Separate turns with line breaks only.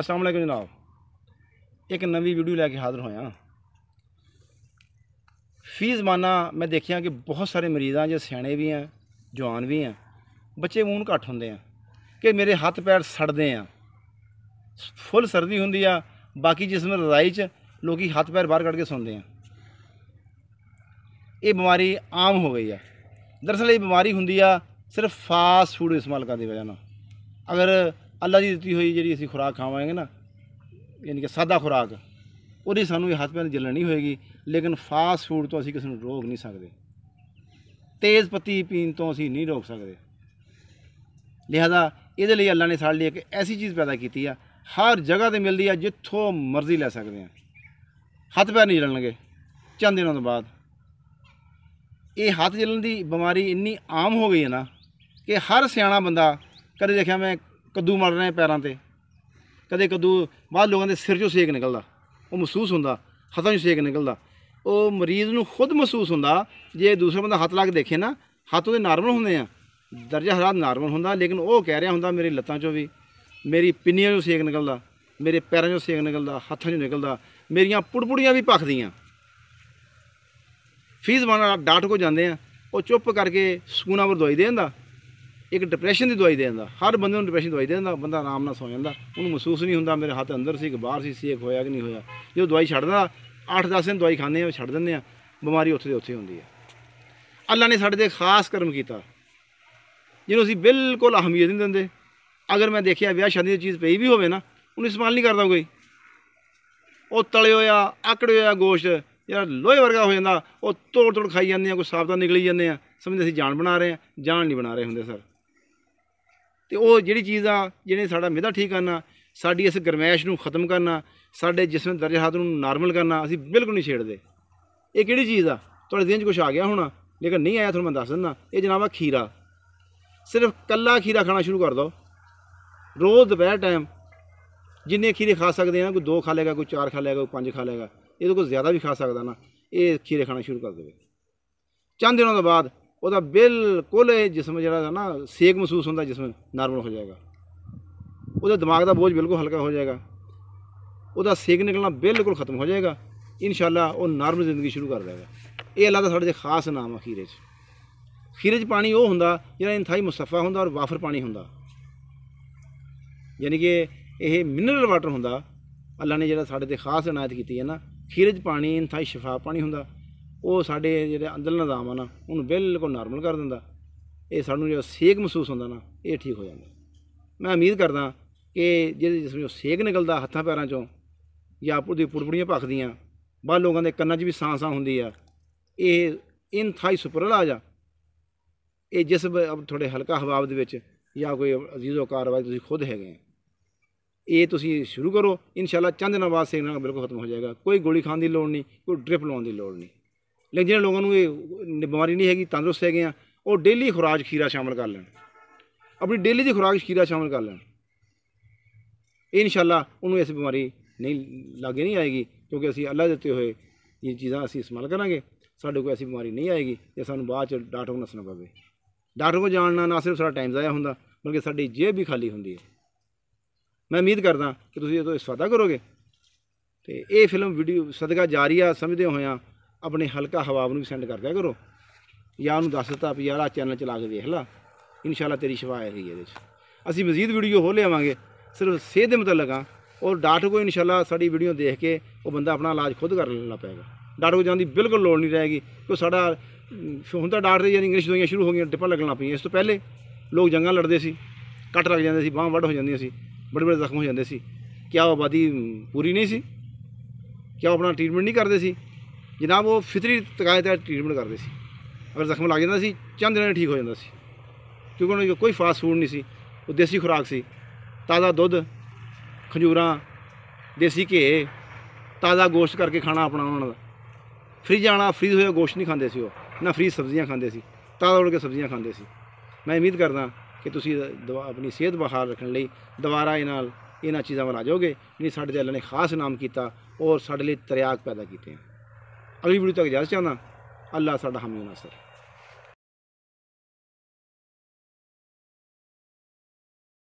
ਅਸਲਾਮ ਵਾਲੇਕੁਮ ਜਨਾਬ ਇੱਕ ਨਵੀਂ ਵੀਡੀਓ ਲੈ ਕੇ ਹਾਜ਼ਰ ਹੋਇਆ ਫੀ ਜ਼ਮਾਨਾ ਮੈਂ ਦੇਖਿਆ ਕਿ ਬਹੁਤ ਸਾਰੇ ਮਰੀਜ਼ਾਂ ਜੇ ਸਿਆਣੇ ਵੀ ਆ ਜਵਾਨ ਵੀ ਆ ਬੱਚੇ ਮੂਨ ਘੱਟ ਹੁੰਦੇ ਆ ਕਿ ਮੇਰੇ ਹੱਥ ਪੈਰ ਸੜਦੇ ਆ ਫੁੱਲ ਸਰਦੀ ਹੁੰਦੀ ਆ ਬਾਕੀ ਜਿਸਮ ਰਜ਼ਾਈ ਚ ਲੋਕੀ ਹੱਥ ਪੈਰ ਬਾਹਰ ਕੱਢ ਕੇ ਸੌਂਦੇ ਆ ਇਹ ਬਿਮਾਰੀ ਆਮ ਹੋ ਗਈ ਆ ਦਰਸਲ ਇਹ ਬਿਮਾਰੀ ਹੁੰਦੀ ਆ ਸਿਰਫ ਫਾਸਟ ਫੂਡ ਇਸਤੇਮਾਲ ਕਰਨ ਦੀ ਵਜ੍ਹਾ ਨਾਲ ਅਗਰ ਅੱਲਾ ਦੀ ਦਿੱਤੀ ਹੋਈ ਜਿਹੜੀ ਅਸੀਂ ਖੁਰਾਕ ਖਾਵਾਂਗੇ ਨਾ ਯਾਨੀ ਕਿ ਸਾਦਾ ਖੁਰਾਕ ਉਹਦੀ ਸਾਨੂੰ ਇਹ ਹੱਥ ਪੈਰ ਜਲਣ ਨਹੀਂ ਹੋਏਗੀ ਲੇਕਿਨ ਫਾਸਟ ਫੂਡ ਤੋਂ ਅਸੀਂ ਕਿਸੇ ਨੂੰ ਰੋਕ ਨਹੀਂ ਸਕਦੇ ਤੇਜ਼ ਪੱਤੀ ਪੀਣ ਤੋਂ ਅਸੀਂ ਨਹੀਂ ਰੋਕ ਸਕਦੇ ਲਿਹਾਜ਼ਾ ਇਹਦੇ ਲਈ ਅੱਲਾ ਨੇ ਸਾਡੇ ਲਈ ਇੱਕ ਐਸੀ ਚੀਜ਼ ਪੈਦਾ ਕੀਤੀ ਆ ਹਰ ਜਗ੍ਹਾ ਤੇ ਮਿਲਦੀ ਆ ਜਿੱਥੋਂ ਮਰਜ਼ੀ ਲੈ ਸਕਦੇ ਆ ਹੱਥ ਪੈਰ ਨਹੀਂ ਜਲਣਗੇ ਚੰਦ ਦਿਨਾਂ ਤੋਂ ਬਾਅਦ ਇਹ ਹੱਥ ਜਲਣ ਦੀ ਬਿਮਾਰੀ ਇੰਨੀ ਆਮ ਹੋ ਗਈ ਹੈ ਨਾ ਕਿ ਹਰ ਸਿਆਣਾ ਬੰਦਾ ਕਦੇ ਦੇਖਿਆ ਮੈਂ ਕੱਦੂ ਮਲ ਰਹੇ ਪੈਰਾਂ ਤੇ ਕਦੇ ਕੱਦੂ ਬਾਅਦ ਲੋਕਾਂ ਦੇ ਸਿਰ 'ਚੋਂ ਸੇਕ ਨਿਕਲਦਾ ਉਹ ਮਹਿਸੂਸ ਹੁੰਦਾ ਹੱਥਾਂ 'ਚੋਂ ਸੇਕ ਨਿਕਲਦਾ ਉਹ ਮਰੀਜ਼ ਨੂੰ ਖੁਦ ਮਹਿਸੂਸ ਹੁੰਦਾ ਜੇ ਦੂਸਰਾ ਬੰਦਾ ਹੱਥ ਲਾ ਕੇ ਦੇਖੇ ਨਾ ਹੱਥ ਉਹਦੇ ਨਾਰਮਲ ਹੁੰਦੇ ਆ ਦਰਜਾ ਹਰਾਤ ਨਾਰਮਲ ਹੁੰਦਾ ਲੇਕਿਨ ਉਹ ਕਹਿ ਰਿਹਾ ਹੁੰਦਾ ਮੇਰੀ ਲੱਤਾਂ 'ਚੋਂ ਵੀ ਮੇਰੀ ਪਿੰਨੀਆਂ 'ਚੋਂ ਸੇਕ ਨਿਕਲਦਾ ਮੇਰੇ ਪੈਰਾਂ 'ਚੋਂ ਸੇਕ ਨਿਕਲਦਾ ਹੱਥਾਂ 'ਚੋਂ ਨਿਕਲਦਾ ਮੇਰੀਆਂ ਪੁੜਪੁੜੀਆਂ ਵੀ ਭਖਦੀਆਂ ਫੀਸ ਬਣਾ ਡਾਟ ਕੋ ਜਾਂਦੇ ਆ ਉਹ ਚੁੱਪ ਕਰਕੇ ਸਕੂਨਾ ਵਰ ਦਵਾਈ ਦੇ ਦਿੰਦਾ ਇੱਕ ਡਿਪਰੈਸ਼ਨ ਦੀ ਦਵਾਈ ਦੇ ਦਿੰਦਾ ਹਰ ਬੰਦੇ ਨੂੰ ਡਿਪਰੈਸ਼ਨ ਦਵਾਈ ਦੇ ਦਿੰਦਾ ਬੰਦਾ ਆਰਾਮ ਨਾਲ ਸੌ ਜਾਂਦਾ ਉਹਨੂੰ ਮਹਿਸੂਸ ਨਹੀਂ ਹੁੰਦਾ ਮੇਰੇ ਹੱਥ ਅੰਦਰ ਸੀ ਕਿ ਬਾਹਰ ਸੀ ਸੇਕ ਹੋਇਆ ਕਿ ਨਹੀਂ ਹੋਇਆ ਜਦੋਂ ਦਵਾਈ ਛੱਡਦਾ 8-10 ਦਿਨ ਦਵਾਈ ਖਾਂਦੇ ਆ ਛੱਡ ਦਿੰਦੇ ਆ ਬਿਮਾਰੀ ਉੱਥੇ ਦੇ ਉੱਥੇ ਹੁੰਦੀ ਹੈ ਅੱਲਾ ਨੇ ਸਾਡੇ ਤੇ ਖਾਸ ਕਰਮ ਕੀਤਾ ਜਿਹਨੂੰ ਅਸੀਂ ਬਿਲਕੁਲ ਅਹਿਮੀਅਤ ਨਹੀਂ ਦਿੰਦੇ ਅਗਰ ਮੈਂ ਦੇਖਿਆ ਵਿਆਹ ਸ਼ਾਦੀ ਦੀ ਚੀਜ਼ ਪਈ ਵੀ ਹੋਵੇ ਨਾ ਉਹਨੂੰ ਇਸਤੇਮਾਲ ਨਹੀਂ ਕਰਦਾ ਕੋਈ ਉਹ ਤਲੇ ਹੋਇਆ ਆਕੜੇ ਹੋਇਆ ਗੋਸ਼ਤ ਯਾਰ ਲੋਹੇ ਵਰਗਾ ਹੋ ਜਾਂਦਾ ਉਹ ਤੋੜ ਤੋੜ ਖਾਈ ਜਾਂਦੇ ਆ ਕੋਈ ਸਾਫ ਤਾਂ ਨਿਕਲੀ ਜਾਂਦੇ ਆ ਸਮਝਦੇ ਅਸੀਂ ਜਾਨ ਬਣਾ ਰਹੇ ਆ ਜਾਨ ਨਹੀਂ ਬਣਾ ਰਹੇ ਹੁੰਦੇ ਸਰ ਤੇ ਉਹ ਜਿਹੜੀ ਚੀਜ਼ ਆ ਜਿਹਨੇ ਸਾਡਾ ਮਿਹਦਾ ਠੀਕ ਕਰਨਾ ਸਾਡੀ ਇਸ ਗਰਮੈਸ਼ ਨੂੰ ਖਤਮ ਕਰਨਾ ਸਾਡੇ ਜਿਸਮ ਦਰਜੇ ਹਾਲਤ ਨੂੰ ਨਾਰਮਲ ਕਰਨਾ ਅਸੀਂ ਬਿਲਕੁਲ ਨਹੀਂ ਛੇੜਦੇ ਇਹ ਕਿਹੜੀ ਚੀਜ਼ ਆ ਤੁਹਾਡੇ ਦਿਨ 'ਚ ਕੁਝ ਆ ਗਿਆ ਹੋਣਾ ਲੇਕਿਨ ਨਹੀਂ ਆਇਆ ਤੁਹਾਨੂੰ ਮੈਂ ਦੱਸ ਦਿੰਦਾ ਇਹ ਜਨਾਬਾ ਖੀਰਾ ਸਿਰਫ ਕੱਲਾ ਖੀਰਾ ਖਾਣਾ ਸ਼ੁਰੂ ਕਰ ਦੋ ਰੋਜ਼ ਦੁਪਹਿਰ ਟਾਈਮ ਜਿੰਨੇ ਖੀਰੇ ਖਾ ਸਕਦੇ ਆ ਕੋਈ ਦੋ ਖਾ ਲੇਗਾ ਕੋਈ ਚਾਰ ਖਾ ਲੇਗਾ ਕੋਈ ਪੰਜ ਖਾ ਲੇਗਾ ਇਹਦੇ ਕੋਲ ਜ਼ਿਆਦਾ ਵੀ ਖਾ ਸਕਦਾ ਨਾ ਇਹ ਖੀਰੇ ਖਾਣਾ ਸ਼ੁਰੂ ਕਰ ਦੇਵੇ ਚੰਦ ਦਿਨਾਂ ਤੋਂ ਬਾਅਦ ਉਹਦਾ ਬਿਲਕੁਲ ਇਹ ਜਿਸਮ ਜਿਹੜਾ ਨਾ ਸੇਕ ਮਹਿਸੂਸ ਹੁੰਦਾ ਜਿਸਮ ਨਾਰਮਲ ਹੋ ਜਾਏਗਾ ਉਹਦਾ ਦਿਮਾਗ ਦਾ ਬੋਝ ਬਿਲਕੁਲ ਹਲਕਾ ਹੋ ਜਾਏਗਾ ਉਹਦਾ ਸੇਕ ਨਿਕਲਣਾ ਬਿਲਕੁਲ ਖਤਮ ਹੋ ਜਾਏਗਾ ਇਨਸ਼ਾਅੱਲਾ ਉਹ ਨਾਰਮਲ ਜ਼ਿੰਦਗੀ ਸ਼ੁਰੂ ਕਰ ਦੇਗਾ ਇਹ ਅੱਲਾ ਦਾ ਸਾਡੇ ਦੇ ਖਾਸ ਨਾਮ ਆ ਖੀਰੇ 'ਚ ਖੀਰੇ 'ਚ ਪਾਣੀ ਉਹ ਹੁੰਦਾ ਜਿਹੜਾ ਇੰਥਾਈ ਮੁਸਫਾ ਹੁੰਦਾ ਔਰ ਵਾਫਰ ਪਾਣੀ ਹੁੰਦਾ ਯਾਨੀ ਕਿ ਇਹ ਮਿਨਰਲ ਵਾਟਰ ਹੁੰਦਾ ਅੱਲਾ ਨੇ ਜਿਹੜਾ ਸਾਡੇ ਤੇ ਖਾਸ ਇਨਾਇਤ ਕੀਤੀ ਹੈ ਨਾ ਖੀਰੇ 'ਚ ਪਾਣੀ ਇੰਥਾਈ ਸ਼ਿਫਾ ਪਾਣੀ ਹੁੰਦਾ ਉਹ ਸਾਡੇ ਜਿਹੜੇ ਅੰਦਰ ਨਿਜ਼ਾਮ ਆ ਨਾ ਉਹਨੂੰ ਬਿਲਕੁਲ ਨਾਰਮਲ ਕਰ ਦਿੰਦਾ ਇਹ ਸਾਨੂੰ ਜੋ ਸੇਕ ਮਹਿਸੂਸ ਹੁੰਦਾ ਨਾ ਇਹ ਠੀਕ ਹੋ ਜਾਂਦਾ ਮੈਂ ਉਮੀਦ ਕਰਦਾ ਕਿ ਜਿਹੜੇ ਜਿਸ ਵਿੱਚ ਸੇਕ ਨਿਕਲਦਾ ਹੱਥਾਂ ਪੈਰਾਂ ਚੋਂ ਜਾਂ ਆਪੋ ਦੀ ਪੁੜਪੜੀਆਂ ਭਖਦੀਆਂ ਬਾਹਰ ਲੋਕਾਂ ਦੇ ਕੰਨਾਂ 'ਚ ਵੀ ਸਾਂ ਸਾਂ ਹੁੰਦੀ ਆ ਇਹ ਇਨ ਥਾਈ ਸੁਪਰਲਾਜ ਆ ਇਹ ਜਿਸ ਥੋੜੇ ਹਲਕਾ ਹਵਾਬ ਦੇ ਵਿੱਚ ਜਾਂ ਕੋਈ ਅਜ਼ੀਜ਼ੋ ਕਾਰਵਾਈ ਤੁਸੀਂ ਖੁਦ ਹੈਗੇ ਇਹ ਤੁਸੀਂ ਸ਼ੁਰੂ ਕਰੋ ਇਨਸ਼ਾਅੱਲਾ ਚੰਦ ਨਵਾਸ ਸੇ ਨਾਲ ਬਿਲਕੁਲ ਖਤਮ ਹੋ ਜਾਏਗਾ ਕੋਈ ਗੋਲੀ ਖਾਣ ਦੀ ਲੋੜ ਨਹੀਂ ਕੋਈ ਡ੍ਰਿਪ ਲਾਉਣ ਦੀ ਲੋੜ ਨਹੀਂ ਲੇਕਿਨ ਜਿਹੜੇ ਲੋਕਾਂ ਨੂੰ ਇਹ ਬਿਮਾਰੀ ਨਹੀਂ ਹੈਗੀ ਤੰਦਰੁਸਤ ਹੈਗੇ ਆ ਉਹ ਡੇਲੀ ਖੁਰਾਕ ਖੀਰਾ ਸ਼ਾਮਲ ਕਰ ਲੈਣ ਆਪਣੀ ਡੇਲੀ ਦੀ ਖੁਰਾਕ ਖੀਰਾ ਸ਼ਾਮਲ ਕਰ ਲੈਣ ਇਹ ਇਨਸ਼ਾਅੱਲਾ ਉਹਨੂੰ ਇਸ ਬਿਮਾਰੀ ਨਹੀਂ ਲੱਗੇ ਨਹੀਂ ਆਏਗੀ ਕਿਉਂਕਿ ਅਸੀਂ ਅੱਲਾ ਦਿੱਤੇ ਹੋਏ ਇਹ ਚੀਜ਼ਾਂ ਅਸੀਂ ਇਸਤੇਮਾਲ ਕਰਾਂਗੇ ਸਾਡੇ ਕੋਲ ਐਸੀ ਬਿਮਾਰੀ ਨਹੀਂ ਆਏਗੀ ਤੇ ਸਾਨੂੰ ਬਾਅਦ ਚ ਡਾਕਟਰ ਕੋਲ ਨਸਣਾ ਪਵੇ ਡਾਕਟਰ ਕੋਲ ਜਾਣ ਨਾ ਸਿਰਫ ਸਾਡਾ ਟਾਈਮ ਜ਼ਾਇਆ ਹੁੰਦਾ ਬਲਕਿ ਸਾਡੀ ਜੇਬ ਵੀ ਖਾਲੀ ਹੁੰਦੀ ਹੈ ਮੈਂ ਉਮੀਦ ਕਰਦਾ ਕਿ ਤੁਸੀਂ ਇਹ ਤੋਂ ਇਸਤਫਾਦਾ ਕਰੋਗੇ ਤੇ ਇਹ ਫਿਲਮ ਵੀਡੀਓ ਸਦਕਾ ਆ ਸਮਝਦੇ ਹੋਇਆ ਆਪਣੇ ਹਲਕਾ ਹਵਾਬ ਨੂੰ ਵੀ ਸੈਂਡ ਦਿਆ ਕਰੋ ਜਾਂ ਉਹਨੂੰ ਦੱਸ ਦਿੱਤਾ ਵੀ ਯਾਰ ਆ ਚੈਨਲ ਚਲਾ ਕੇ ਵੇਖ ਲਾ ਇਨਸ਼ਾਅੱਲਾ ਤੇਰੀ ਸ਼ਿਫਾ ਆ ਰਹੀ ਹੈ ਇਹਦੇ 'ਚ ਅਸੀਂ ਮਜ਼ੀਦ ਵੀਡੀਓ ਹੋ ਲਿਆਵਾਂਗੇ ਸਿਰਫ ਸਿਹਤ ਦੇ ਮਤਲਬ ਆ ਔਰ ਡਾਕਟਰ ਕੋ ਇਨਸ਼ਾਅੱਲਾ ਸਾਡੀ ਵੀਡੀਓ ਦੇਖ ਕੇ ਉਹ ਬੰਦਾ ਆਪਣਾ ਇਲਾਜ ਖੁਦ ਕਰ ਲੈਣਾ ਪਏਗਾ ਡਾਕਟਰ ਕੋ ਜਾਣ ਦੀ ਬਿਲਕੁਲ ਲੋੜ ਨਹੀਂ ਰਹੇਗੀ ਕਿਉਂ ਸਾਡਾ ਹੁਣ ਤਾਂ ਡਾਕਟਰ ਜਾਂ ਇੰਗਲਿਸ਼ ਦਵਾਈਆਂ ਸ਼ੁਰੂ ਹੋ ਗਈਆਂ ਡਿਪਾ ਲੱਗਣਾ ਪਈਆਂ ਇਸ ਤੋਂ ਪਹਿਲੇ ਲੋਕ ਜੰਗਾਂ ਲੜਦੇ ਸੀ ਕੱਟ ਲੱਗ ਜਾਂਦੇ ਸੀ ਬਾਹਾਂ ਵੱਢ ਹੋ ਜਾਂਦੀਆਂ ਸੀ ਬੜੇ ਬੜੇ ਜ਼ਖਮ ਹੋ ਜਾਂਦੇ ਸੀ ਕਿਆ ਆਬਾਦੀ ਪੂਰੀ ਨਹੀਂ ਸੀ ਕਿਆ ਆਪਣਾ ਟ੍ਰੀਟਮੈਂਟ ਨਹੀਂ ਕਰਦੇ ਸੀ ਜਨਾਬ ਉਹ ਫਿਤਰੀ ਤਕਾਇਦ ਦਾ ਟ੍ਰੀਟਮੈਂਟ ਕਰਦੇ ਸੀ ਅਗਰ ਜ਼ਖਮ ਲੱਗ ਜਾਂਦਾ ਸੀ ਚੰਦ ਦਿਨਾਂ ਠੀਕ ਹੋ ਜਾਂਦਾ ਸੀ ਕਿਉਂਕਿ ਉਹਨਾਂ ਕੋਲ ਕੋਈ ਫਾਸਟ ਫੂਡ ਨਹੀਂ ਸੀ ਉਹ ਦੇਸੀ ਖੁਰਾਕ ਸੀ ਤਾਜ਼ਾ ਦੁੱਧ ਖਜੂਰਾ ਦੇਸੀ ਘੇ ਤਾਜ਼ਾ ਗੋਸ਼ਤ ਕਰਕੇ ਖਾਣਾ ਆਪਣਾ ਉਹਨਾਂ ਦਾ ਫਿਰ ਜਾਣਾ ਫ੍ਰੀਜ ਹੋਇਆ ਗੋਸ਼ਤ ਨਹੀਂ ਖਾਂਦੇ ਸੀ ਉਹ ਨਾ ਫ੍ਰੀ ਸਬਜ਼ੀਆਂ ਖਾਂਦੇ ਸੀ ਤਾਜ਼ਾ ਉੜ ਕੇ ਸਬਜ਼ੀਆਂ ਖਾਂਦੇ ਸੀ ਮੈਂ ਉਮੀਦ ਕਰਦਾ ਕਿ ਤੁਸੀਂ ਆਪਣੀ ਸਿਹਤ ਬਹਾਲ ਰੱਖਣ ਲਈ ਦੁਬਾਰਾ ਇਹ ਨਾਲ ਇਹਨਾਂ ਚੀਜ਼ਾਂ ਵੱਲ ਆ ਜਾਓਗੇ ਨਹੀਂ ਸਾਡੇ ਦੇ ਅੱਲਾ ਨੇ ਖਾਸ ਨਾਮ ਕੀਤਾ ਔਰ ਸਾਡੇ ਲਈ ਤਰਿਆਗ ਪੈਦਾ ਕੀਤੇ ਹਨ ਅਗਲੀ ਵੀਡੀਓ ਤੱਕ ਇਜਾਜ਼ਤ ਚਾਹਨਾ ਅੱਲਾ ਸਾਡਾ ਹਮੀ